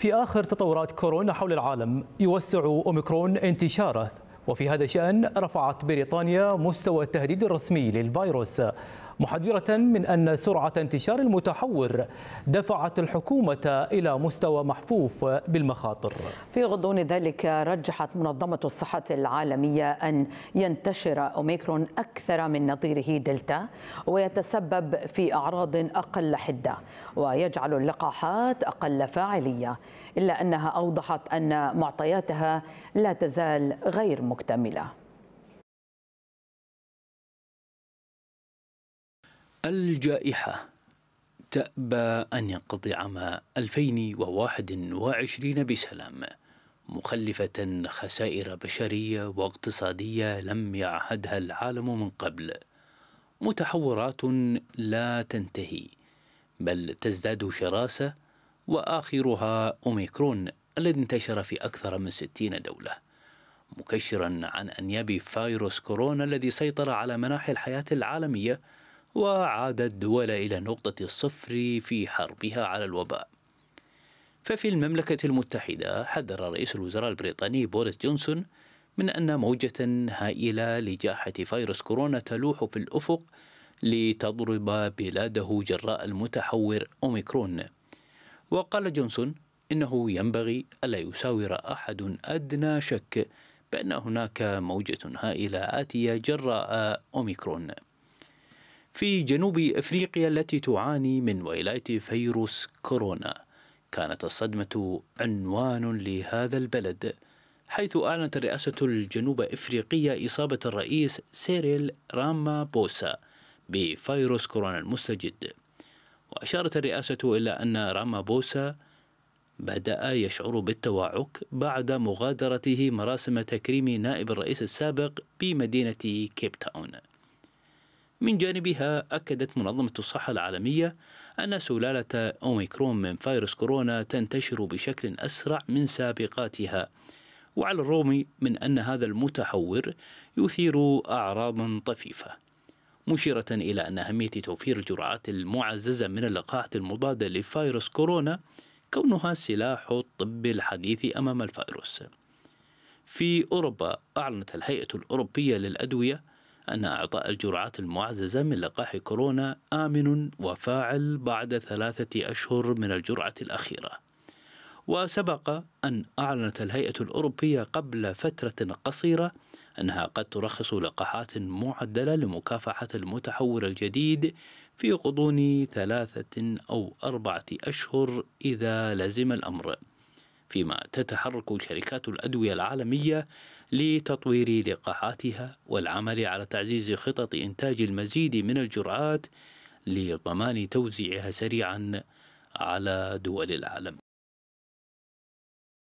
في آخر تطورات كورونا حول العالم يوسع أوميكرون انتشاره وفي هذا الشأن رفعت بريطانيا مستوى التهديد الرسمي للفيروس محذرة من أن سرعة انتشار المتحور دفعت الحكومة إلى مستوى محفوف بالمخاطر في غضون ذلك رجحت منظمة الصحة العالمية أن ينتشر أوميكرون أكثر من نظيره دلتا ويتسبب في أعراض أقل حدة ويجعل اللقاحات أقل فاعلية إلا أنها أوضحت أن معطياتها لا تزال غير مكتمله الجائحة تأبى أن ينقضي عام 2021 بسلام مخلفة خسائر بشرية واقتصادية لم يعهدها العالم من قبل متحورات لا تنتهي بل تزداد شراسة وآخرها أوميكرون الذي انتشر في أكثر من ستين دولة مكشرا عن أنياب فيروس كورونا الذي سيطر على مناحي الحياة العالمية وعادت الدول إلى نقطة الصفر في حربها على الوباء ففي المملكة المتحدة حذر رئيس الوزراء البريطاني بوريس جونسون من أن موجة هائلة لجاحة فيروس كورونا تلوح في الأفق لتضرب بلاده جراء المتحور أوميكرون وقال جونسون إنه ينبغي ألا يساور أحد أدنى شك بأن هناك موجة هائلة آتية جراء أوميكرون في جنوب افريقيا التي تعاني من ولايه فيروس كورونا كانت الصدمه عنوان لهذا البلد حيث اعلنت الرئاسه الجنوب افريقيه اصابه الرئيس سيريل راما بوسا بفيروس كورونا المستجد واشارت الرئاسه الى ان راما بوسا بدأ يشعر بالتوعك بعد مغادرته مراسم تكريم نائب الرئيس السابق بمدينة كيب تاون من جانبها أكدت منظمة الصحة العالمية أن سلالة أوميكرون من فيروس كورونا تنتشر بشكل أسرع من سابقاتها وعلى الرغم من أن هذا المتحور يثير أعراضا طفيفة مشيرة إلى أن أهمية توفير الجرعات المعززة من اللقاحات المضادة لفيروس كورونا كونها سلاح الطب الحديث أمام الفيروس في أوروبا أعلنت الهيئة الأوروبية للأدوية أن أعطاء الجرعات المعززة من لقاح كورونا آمن وفاعل بعد ثلاثة أشهر من الجرعة الأخيرة وسبق أن أعلنت الهيئة الأوروبية قبل فترة قصيرة أنها قد ترخص لقاحات معدلة لمكافحة المتحور الجديد في غضون ثلاثة أو أربعة أشهر إذا لزم الأمر فيما تتحرك شركات الأدوية العالمية لتطوير لقاحاتها والعمل على تعزيز خطط إنتاج المزيد من الجرعات لضمان توزيعها سريعا على دول العالم